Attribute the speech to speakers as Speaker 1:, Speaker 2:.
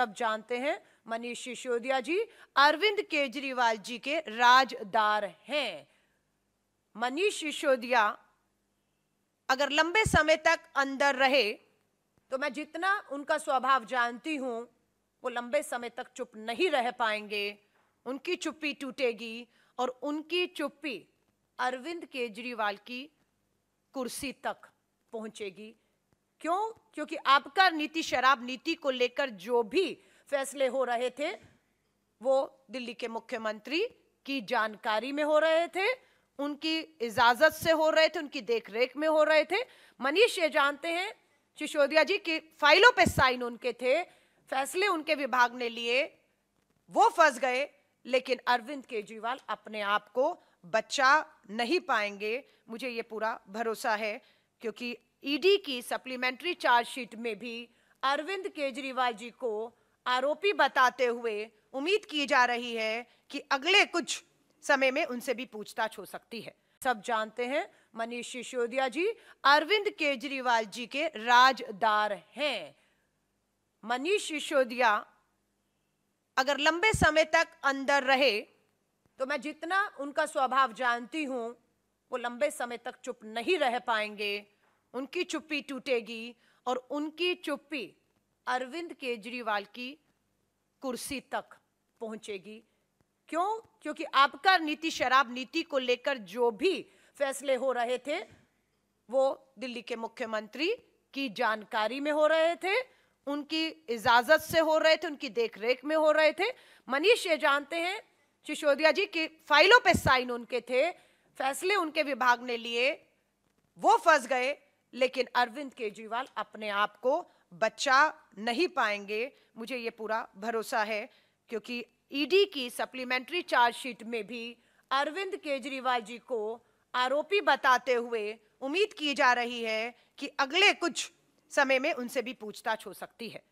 Speaker 1: सब जानते हैं मनीष सिसोदिया जी अरविंद केजरीवाल जी के राजदार हैं मनीष सिसोदिया अगर लंबे समय तक अंदर रहे तो मैं जितना उनका स्वभाव जानती हूं वो लंबे समय तक चुप नहीं रह पाएंगे उनकी चुप्पी टूटेगी और उनकी चुप्पी अरविंद केजरीवाल की कुर्सी तक पहुंचेगी क्यों क्योंकि आपका नीति शराब नीति को लेकर जो भी फैसले हो रहे थे वो दिल्ली के मुख्यमंत्री की जानकारी में हो रहे थे उनकी इजाजत से हो रहे थे उनकी देखरेख में हो रहे थे मनीष ये जानते हैं सिसोदिया जी की फाइलों पे साइन उनके थे फैसले उनके विभाग ने लिए वो फंस गए लेकिन अरविंद केजरीवाल अपने आप को बचा नहीं पाएंगे मुझे ये पूरा भरोसा है क्योंकि ईडी की सप्लीमेंट्री चार्जशीट में भी अरविंद केजरीवाल जी को आरोपी बताते हुए उम्मीद की जा रही है कि अगले कुछ समय में उनसे भी पूछताछ हो सकती है सब जानते हैं मनीष सिसोदिया जी अरविंद केजरीवाल जी के राजदार हैं मनीष सिसोदिया अगर लंबे समय तक अंदर रहे तो मैं जितना उनका स्वभाव जानती हूं वो लंबे समय तक चुप नहीं रह पाएंगे उनकी चुप्पी टूटेगी और उनकी चुप्पी अरविंद केजरीवाल की कुर्सी तक पहुंचेगी क्यों क्योंकि आपका नीति शराब नीति को लेकर जो भी फैसले हो रहे थे वो दिल्ली के मुख्यमंत्री की जानकारी में हो रहे थे उनकी इजाजत से हो रहे थे उनकी देखरेख में हो रहे थे मनीष ये जानते हैं सिसोदिया जी की फाइलों पे साइन उनके थे फैसले उनके विभाग ने लिए वो फंस गए लेकिन अरविंद केजरीवाल अपने आप को बचा नहीं पाएंगे मुझे ये पूरा भरोसा है क्योंकि ईडी e की सप्लीमेंट्री चार्जशीट में भी अरविंद केजरीवाल जी को आरोपी बताते हुए उम्मीद की जा रही है कि अगले कुछ समय में उनसे भी पूछताछ हो सकती है